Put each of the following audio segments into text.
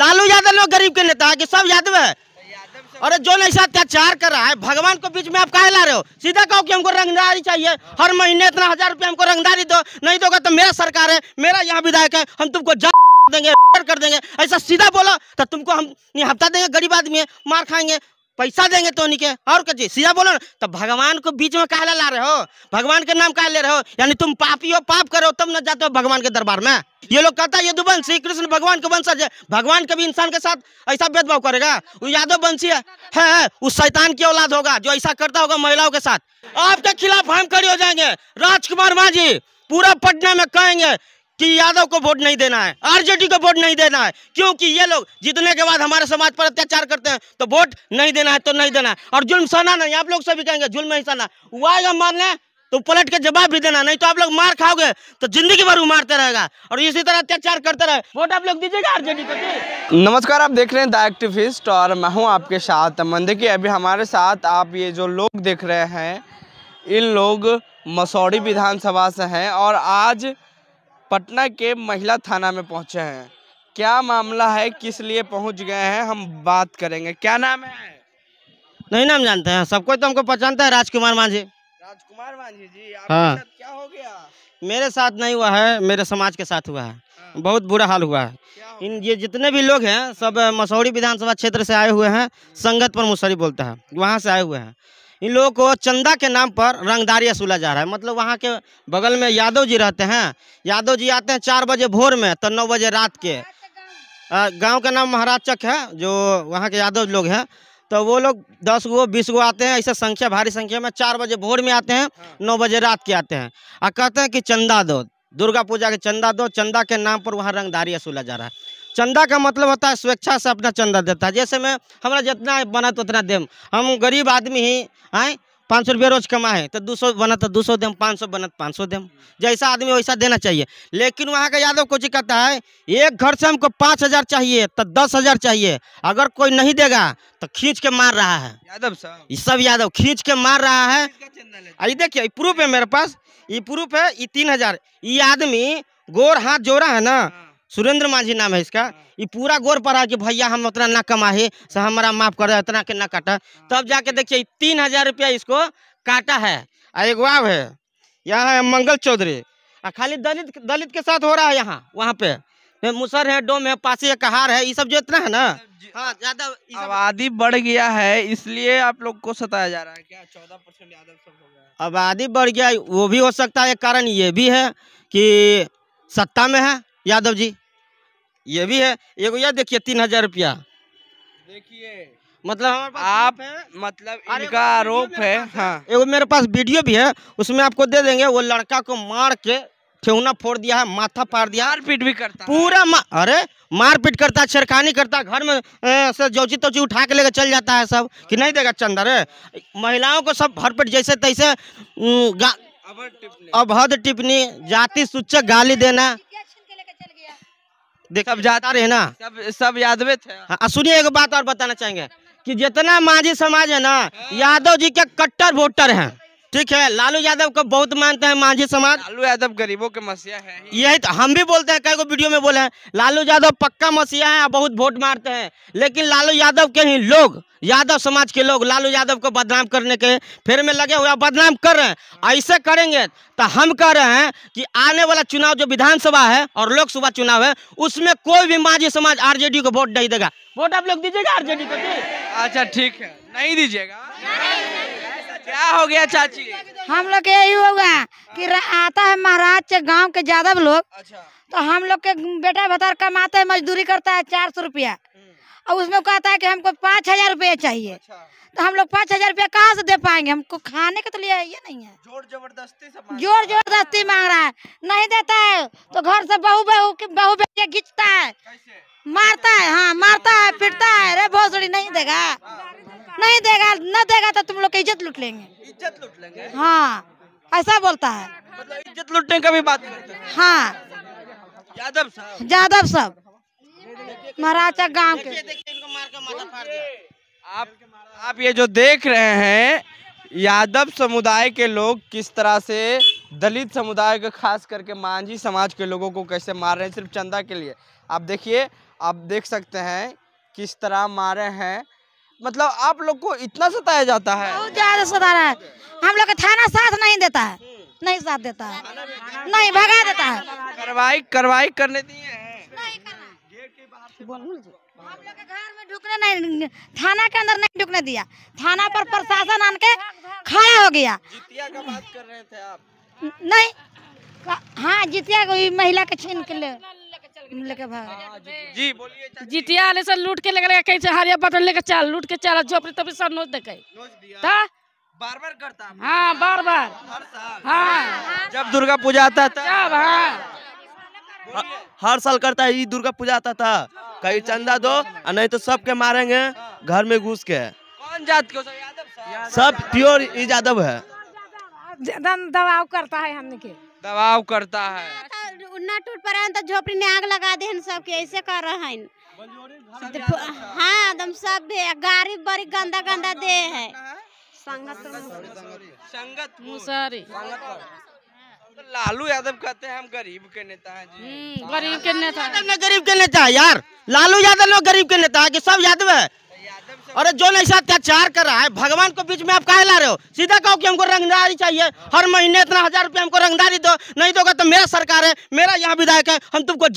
लालू यादव लोग गरीब के नेता है कि सब यादव है अरे जो ऐसा अत्याचार कर रहा है भगवान को बीच में आप कहा ला रहे हो सीधा कहो कि हमको रंगदारी चाहिए हर महीने इतना हजार रुपया हमको रंगदारी दो नहीं दोगे तो मेरा सरकार है मेरा यहाँ विधायक है हम तुमको जा देंगे कर देंगे ऐसा सीधा बोला तो तुमको हम हफ्ता देंगे गरीब आदमी है मार खाएंगे पैसा देंगे तो नहीं के और क्या सीधा बोलो ना भगवान को बीच में कहा ला रहे हो भगवान के नाम कहा ले रहे हो यानी तुम पापी हो पाप करो तब न जाते हो भगवान के दरबार में ये लोग कहता है यदुवंश तो श्री कृष्ण भगवान के वंशज है भगवान कभी इंसान के साथ ऐसा भेदभाव करेगा वो यादव वंशी है, है, है उस शैतान की औलाद होगा जो ऐसा करता होगा महिलाओं के साथ आपके खिलाफ हम खड़े हो जाएंगे राजकुमार मांझी पूरा पटना में कहेंगे कि यादव को वोट नहीं देना है आरजेडी को वोट नहीं देना है क्योंकि ये लोग जीतने के बाद हमारे समाज पर अत्याचार करते हैं तो वोट नहीं देना है तो नहीं देना है और जुल्म सहना नहीं आप लोग सभी कहेंगे जुल्म नहीं सहना वो आएगा लें तो पलट के जवाब भी देना नहीं तो आप लोग मार खाओगे तो जिंदगी भर मारते रहेगा और इसी तरह अत्याचार करते रहे वोट आप लोग दीजिएगा आरजेडी को नमस्कार आप देख रहे हैं द एक्टिविस्ट और मैं हूँ आपके साथ मन देखिए अभी हमारे साथ आप ये जो लोग देख रहे हैं इन लोग मसौड़ी विधानसभा से हैं और आज पटना के महिला थाना में पहुंचे हैं क्या मामला है किस लिए पहुंच गए हैं हम बात करेंगे क्या नाम है नहीं नाम जानते हैं सबको तो हमको पहचानता है राजकुमार मांझी राजकुमार मांझी जी आपके हाँ। साथ क्या हो गया मेरे साथ नहीं हुआ है मेरे समाज के साथ हुआ है हाँ। बहुत बुरा हाल हुआ है इन ये जितने भी लोग हैं सब मसौरी विधानसभा क्षेत्र से आए हुए हैं संगत पर मुसरी बोलता है वहाँ से आए हुए हैं इन लोगों को चंदा के नाम पर रंगदारी असूला जा रहा है मतलब वहाँ के बगल में यादव जी रहते हैं यादव जी आते हैं चार बजे भोर में तो नौ बजे रात के गांव का नाम महाराज चक है जो वहाँ के यादव लोग हैं तो वो लोग दस गो बीस गो आते हैं ऐसे संख्या भारी संख्या में चार बजे भोर में आते हैं हाँ। नौ बजे रात के आते हैं और कहते हैं कि चंदा दो दुर्गा पूजा के चंदा दो चंदा के नाम पर वहाँ रंगदारी असूला जा रहा है चंदा का मतलब होता है स्वेच्छा से अपना चंदा देता है जैसे मैं हमारा जितना बना तो उतना देम हम गरीब आदमी ही आए पाँच सौ रुपया रोज कमाए तो दो सौ बना तो दो सौ देम पाँच सौ बना तो पाँच सौ देम जैसा आदमी वैसा देना चाहिए लेकिन वहाँ का यादव कोची कहता है एक घर से हमको पाँच हज़ार चाहिए तो दस हज़ार चाहिए अगर कोई नहीं देगा तो खींच के मार रहा है यादव सर ये सब यादव खींच के मार रहा है ये देखिए प्रूफ है मेरे पास ये प्रूफ है ये तीन हज़ार ये आदमी गोर हाथ जोड़ा है ना हाँ। सुरेंद्र मांझी नाम है इसका ये हाँ। पूरा गोर पर है कि भैया हम उतना ना कमाए से हमारा माफ कर इतना के ना काटा हाँ। तब जाके देखिए तीन हजार रुपया इसको काटा है आ एगवाव है यहाँ है मंगल चौधरी आ खाली दलित दलित के साथ हो रहा है यहाँ वहाँ पे मुसर है डोम है पासी है कहार है ये सब जो इतना है ना हाँ ज्यादा आबादी बढ़ गया है इसलिए आप लोग को सताया जा रहा है क्या चौदह परसेंट यादव सब आबादी बढ़ गया वो भी हो सकता है कारण ये भी है कि सत्ता में है यादव जी ये भी है ये को देखिए तीन हजार रुपया देखिए मतलब हमारे पास आप है मतलब इनका आरोप है हाँ एगो मेरे पास वीडियो भी है उसमें आपको दे देंगे वो लड़का को मार के ठेना फोड़ दिया है माथा पार दिया मारपीट भी करता पूरा मा, अरे मारपीट करता है छेड़खानी करता घर में ए, से तौची उठा के लेकर चल जाता है सब कि नहीं देगा चंद अरे महिलाओं को सब भरपेट जैसे तैसे अभद्र टिप्पणी जाति सूचक गाली देना देख सब जाता रहे ना सब सब यादवे थे हाँ, सुनिए एक बात और बताना चाहेंगे कि जितना मांझी समाज है ना हाँ। यादव जी के कट्टर वोटर हैं ठीक है लालू यादव को बहुत मानते हैं मांझी समाज लालू यादव गरीबों के मसीहा है यही तो हम भी बोलते हैं कई को वीडियो में बोले हैं लालू यादव पक्का मसीहा है बहुत वोट मारते हैं लेकिन लालू यादव के ही लोग यादव समाज के लोग लालू यादव को बदनाम करने के फिर में लगे हुए बदनाम कर रहे हैं ऐसे करेंगे तो हम कह रहे हैं कि आने वाला चुनाव जो विधानसभा है और लोकसभा चुनाव है उसमें कोई भी मांझी समाज आरजेडी को वोट नहीं देगा वोट आप लोग दीजिएगा आरजेडी को अच्छा ठीक है नहीं दीजिएगा क्या हो गया चाची हम लोग के यही होगा कि आता है महाराज के गांव के यादव लोग अच्छा। तो हम लोग के बेटा भतार कमाता है मजदूरी करता है चार सौ रुपया हम्म। और उसमें कहता है कि हमको पाँच हजार रूपया चाहिए अच्छा। तो हम लोग पाँच हजार रुपया कहाँ से दे पाएंगे हमको खाने के तो लिए ये नहीं है जोर जबरदस्ती जोर जबरदस्ती मांग रहा है नहीं देता है तो घर से बहू बहू बहु बेटिया खींचता है मारता है हाँ मारता है पिटता है अरे भोसड़ी नहीं देगा हाँ। नहीं देगा न देगा तो तुम लोग की इज्जत लूट लेंगे इज्जत लूट लेंगे हाँ ऐसा बोलता है मतलब इज्जत लूटने का भी बात करते हाँ यादव साहब यादव साहब महाराज गाँव के आप आप ये जो देख रहे हैं यादव समुदाय के लोग किस तरह से दलित समुदाय के खास करके मांझी समाज के लोगों को कैसे मार रहे हैं सिर्फ चंदा के लिए आप देखिए आप देख सकते हैं किस तरह मारे हैं मतलब आप लोग को इतना सताया जाता है बहुत ज्यादा सता रहा है हम लोग थाना साथ नहीं देता है नहीं साथ देता है नहीं भगा देता है कार्रवाई कार्रवाई करने दी घर में ढुकने नहीं थाना के अंदर नहीं ढुकने दिया थाना पर प्रशासन आन के खड़ा हो गया जितिया का बात कर रहे थे आप नहीं हाँ जितिया को महिला के छीन के ले लेके भाग हाँ, जी बोलिए जिटिया आले से लूट के लगा लगा कहीं से हरिया बटन लेके चल लूट के चल झोपड़ी तभी सब नोच देखे ता बार बार करता है हाँ बार बार हर साल हाँ जब दुर्गा पूजा आता था जब हाँ हर साल करता है ये दुर्गा पूजा आता था कहीं चंदा दो नहीं तो सब के मारेंगे घर में घुस के कौन जात के सब प्योर यादव है दबाव करता है हमने के दबाव करता है हाँ, उन्ना टूट पर तो झोपड़ी में आग लगा दे सबके ऐसे कर रहे हैं तो हाँ एकदम सब गाड़ी बड़ी गंदा गंदा दे है संगत संगत मुसारी लालू यादव कहते हैं हम गरीब के नेता हैं हम्म, गरीब के नेता गरीब के नेता यार लालू यादव लोग गरीब के नेता है कि सब यादव है अरे जो नहीं अत्याचार कर रहा है भगवान को बीच में आप कहा ला रहे हो सीधा कहो कि हमको रंगदारी चाहिए हर महीने इतना हजार रुपया हमको रंगदारी दो नहीं दोगे तो मेरा सरकार है मेरा यहाँ विधायक है हम तुमको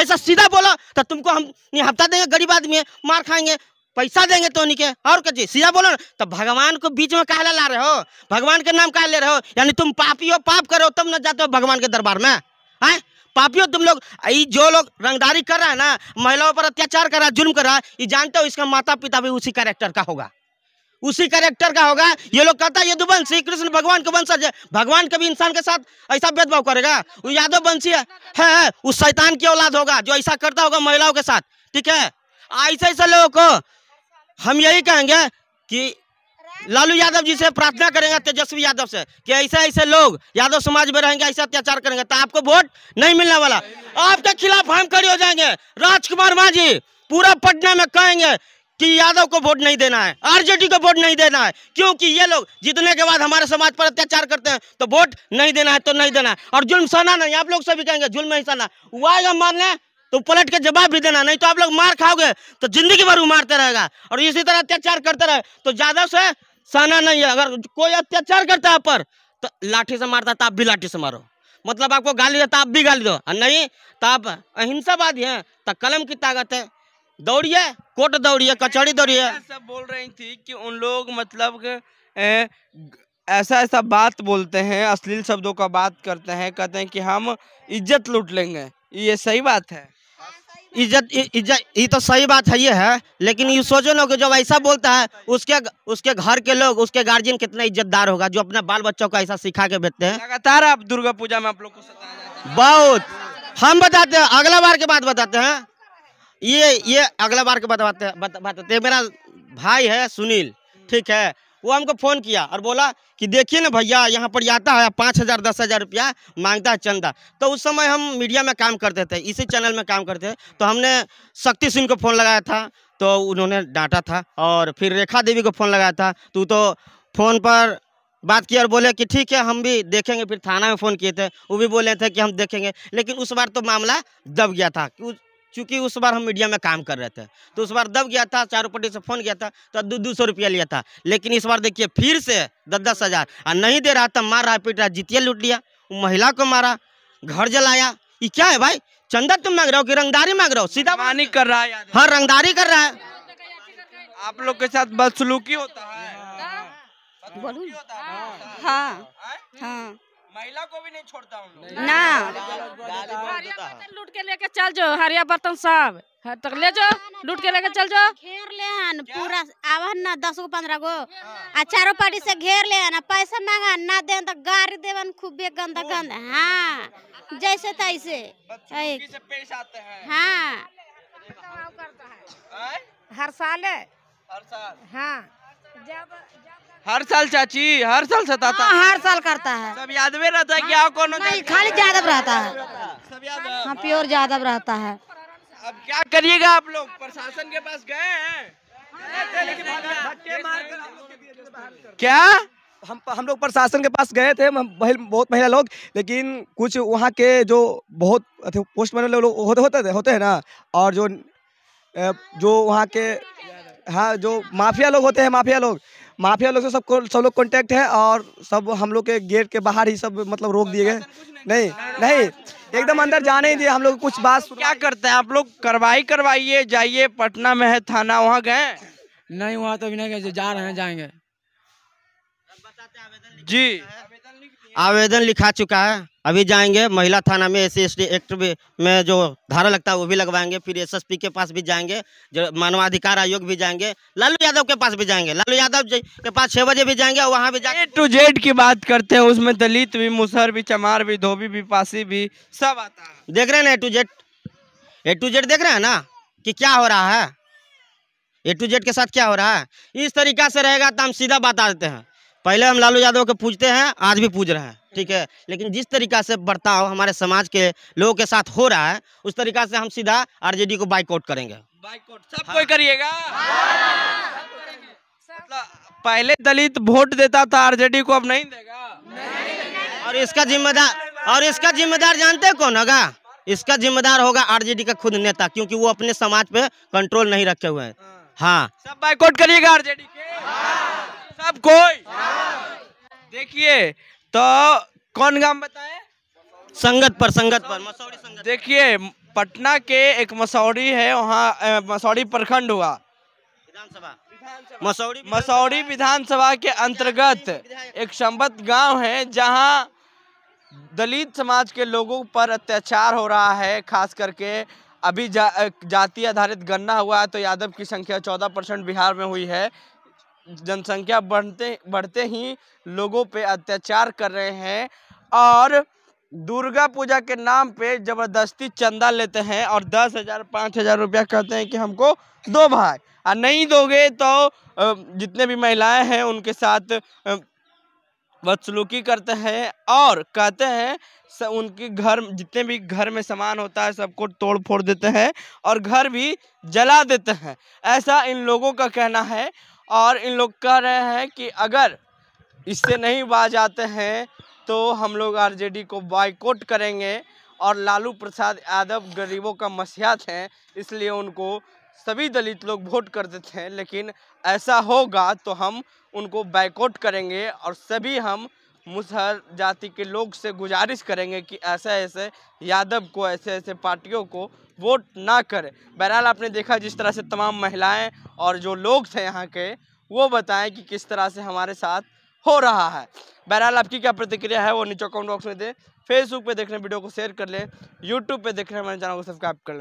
ऐसा सीधा बोलो तो तुमको हम हफ्ता देंगे गरीब आदमी है मार खाएंगे पैसा देंगे तो के और क्या सीधा बोलो ना तो भगवान को बीच में कहला ला रहे हो भगवान के नाम कहा ले रहे हो यानी तुम पापी हो पाप करो तुम न जाते हो भगवान के दरबार में है पापियों तुम लोग जो लोग रंगदारी कर रहा है ना महिलाओं पर अत्याचार कर रहा है जुर्म कर रहा है ये जानते हो इसका माता पिता भी उसी कैरेक्टर का होगा उसी कैरेक्टर का होगा ये लोग कहता है यदुवंशी कृष्ण भगवान के वंशज है भगवान कभी इंसान के साथ ऐसा भेदभाव करेगा वो यादव वंशी है, है उस शैतान की औलाद होगा जो ऐसा करता होगा महिलाओं के साथ ठीक है ऐसे ऐसे लोगों को हम यही कहेंगे कि लालू यादव जी से प्रार्थना करेंगे तेजस्वी यादव से कि ऐसे ऐसे लोग यादव समाज में रहेंगे ऐसे अत्याचार करेंगे तो आपको वोट नहीं मिलने वाला आपके खिलाफ हम खड़े हो जाएंगे राजकुमार मांझी पूरा पटना में कहेंगे कि यादव को वोट नहीं देना है आरजेडी को वोट नहीं देना है क्योंकि ये लोग जीतने के बाद हमारे समाज पर अत्याचार करते हैं तो वोट नहीं देना है तो नहीं देना है और जुल्म सहना नहीं आप लोग सभी कहेंगे जुल्म नहीं सहना वो आएगा मारने तो पलट के जवाब भी देना नहीं तो आप लोग मार खाओगे तो जिंदगी भर वो मारते रहेगा और इसी तरह अत्याचार करते रहे तो यादव से साना नहीं है अगर कोई अत्याचार करता है पर तो लाठी से मारता तो आप भी लाठी से मारो मतलब आपको गाली देता तो आप भी गाली दो नहीं तो आप अहिंसावादी हैं तो कलम की ताकत है दौड़िए कोट दौड़िए कचौड़ी दौड़िए सब बोल रही थी कि उन लोग मतलब ऐसा ऐसा बात बोलते हैं अश्लील शब्दों का बात करते हैं कहते हैं कि हम इज्जत लूट लेंगे ये सही बात है इज्जत इज्जत ये तो सही बात है ये है लेकिन ये सोचो ना कि जब ऐसा बोलता है उसके उसके घर के लोग उसके गार्जियन कितना इज्जतदार होगा जो अपने बाल बच्चों को ऐसा सिखा के भेजते हैं लगातार आप दुर्गा पूजा में आप लोग को बहुत हम बताते हैं अगला बार के बाद बताते हैं ये ये अगला बार के बताते बताते मेरा भाई है सुनील ठीक है वो हमको फ़ोन किया और बोला कि देखिए ना भैया यहाँ पर आता है पाँच हज़ार दस हज़ार रुपया मांगता है चंदा तो उस समय हम मीडिया में काम करते थे इसी चैनल में काम करते थे तो हमने शक्ति सिंह को फ़ोन लगाया था तो उन्होंने डांटा था और फिर रेखा देवी को फ़ोन लगाया था तो तो फ़ोन पर बात की और बोले कि ठीक है हम भी देखेंगे फिर थाना में फ़ोन किए थे वो भी बोले थे कि हम देखेंगे लेकिन उस बार तो मामला दब गया था चूँकि उस बार हम मीडिया में काम कर रहे थे तो उस बार दब गया था चारों पट्टी से फोन गया था तो दो दो सौ रुपया लिया था लेकिन इस बार देखिए फिर से दस दस हज़ार और नहीं दे रहा था मार रहा पीट रहा जीतिया लूट लिया महिला को मारा घर जलाया ये क्या है भाई चंदा तुम मांग रहे हो कि रंगदारी मांग रहे हो सीधा पानी कर रहा है हाँ रंगदारी कर रहा है आप लोग के साथ बदसलूकी होता है हाँ हाँ, हाँ। महिला को भी नहीं छोड़ता हूँ ना लूट के लेके चल जो हरिया बर्तन सब तक ले जो लूट के लेके चल जो घेर ले हन पूरा आवन ना दस गो पंद्रह गो हाँ। आ चारों पार्टी से घेर ले ना पैसा मांगा ना दे तो गाड़ी देवन खूबे गंदा गंदा हाँ जैसे तैसे हाँ हर साल है हर साल हाँ जब हर साल चाची हर साल सताता हाँ, हर साल करता है सब याद में रहता है कि आप कौन नहीं खाली यादव रहता है सब यादव हाँ प्योर यादव रहता है अब क्या करिएगा आप लोग प्रशासन के पास गए हैं क्या हम हम लोग प्रशासन के पास गए थे बहुत महिला लोग लेकिन कुछ वहाँ के जो बहुत पोस्ट मैन लोग होते होते थे होते हैं ना और जो जो वहाँ के हाँ जो माफिया लोग होते हैं माफिया लोग माफिया लोग से सब सब लोग कॉन्टैक्ट है और सब हम लोग के गेट के बाहर ही सब मतलब रोक दिए गए नहीं नहीं एकदम अंदर जाने ही दिए हम लोग कुछ बात क्या करते हैं आप लोग कार्रवाई करवाइए जाइए पटना में है थाना वहाँ गए नहीं वहाँ तो अभी नहीं गए जा रहे हैं जाएंगे जी आवेदन लिखा चुका है अभी जाएंगे महिला थाना में एस सी एक्ट में जो धारा लगता है वो भी लगवाएंगे फिर एसएसपी के पास भी जाएंगे जो मानवाधिकार आयोग भी जाएंगे लालू यादव के पास भी जाएंगे लालू यादव के पास छः बजे भी जाएंगे और वहाँ भी जाएंगे टू जेड की बात करते हैं उसमें दलित भी मुसहर भी चमार भी धोबी भी पासी भी सब आता है देख रहे हैं ना A to Z A to Z देख रहे हैं ना कि क्या हो रहा है ए टू जेड के साथ क्या हो रहा है इस तरीका से रहेगा तो हम सीधा बता देते हैं पहले हम लालू यादव को पूजते हैं आज भी पूज रहे हैं ठीक है लेकिन जिस तरीका से बर्ताव हमारे समाज के लोगों के साथ हो रहा है उस तरीका से हम सीधा आरजेडी को बाइकआउट करेंगे बाइकआउट सब हाँ। कोई करिएगा पहले दलित वोट देता था आरजेडी को अब नहीं देगा और इसका जिम्मेदार और इसका जिम्मेदार जानते कौन होगा इसका जिम्मेदार होगा आरजेडी का खुद नेता क्योंकि वो अपने समाज पे कंट्रोल नहीं रखे हुए हैं हाँ, हाँ। सब बाइकआउट करिएगा आरजेडी के सब कोई देखिए तो कौन गांव बताए संगत पर संगत पर मसौरी संगत देखिए पटना के एक मसौरी है वहाँ मसौरी प्रखंड हुआ विधानसभा मसौरी विधानसभा के अंतर्गत एक संबत गांव है जहाँ दलित समाज के लोगों पर अत्याचार हो रहा है खास करके अभी जा, जाति आधारित गणना हुआ है तो यादव की संख्या 14 परसेंट बिहार में हुई है जनसंख्या बढ़ते बढ़ते ही लोगों पे अत्याचार कर रहे हैं और दुर्गा पूजा के नाम पे ज़बरदस्ती चंदा लेते हैं और दस हज़ार पाँच हज़ार रुपया कहते हैं कि हमको दो भाई और नहीं दोगे तो जितने भी महिलाएं हैं उनके साथ बदसलूकी करते हैं और कहते हैं स, उनके घर जितने भी घर में सामान होता है सबको तोड़ फोड़ देते हैं और घर भी जला देते हैं ऐसा इन लोगों का कहना है और इन लोग कह रहे हैं कि अगर इससे नहीं बा जाते हैं तो हम लोग आरजेडी को बॉयकॉट करेंगे और लालू प्रसाद यादव गरीबों का मसीहा हैं इसलिए उनको सभी दलित लोग वोट कर देते हैं लेकिन ऐसा होगा तो हम उनको बैकआउट करेंगे और सभी हम मुसहर जाति के लोग से गुजारिश करेंगे कि ऐसे ऐसे यादव को ऐसे ऐसे पार्टियों को वोट ना करें बहरहाल आपने देखा जिस तरह से तमाम महिलाएं और जो लोग थे यहाँ के वो बताएं कि किस तरह से हमारे साथ हो रहा है बहरहाल आपकी क्या प्रतिक्रिया है वो नीचे कमेंट बॉक्स में दें फेसबुक पे देख रहे हैं वीडियो को शेयर कर लें यूट्यूब पे देख रहे हैं हमारे चैनल को सब्सक्राइब कर लें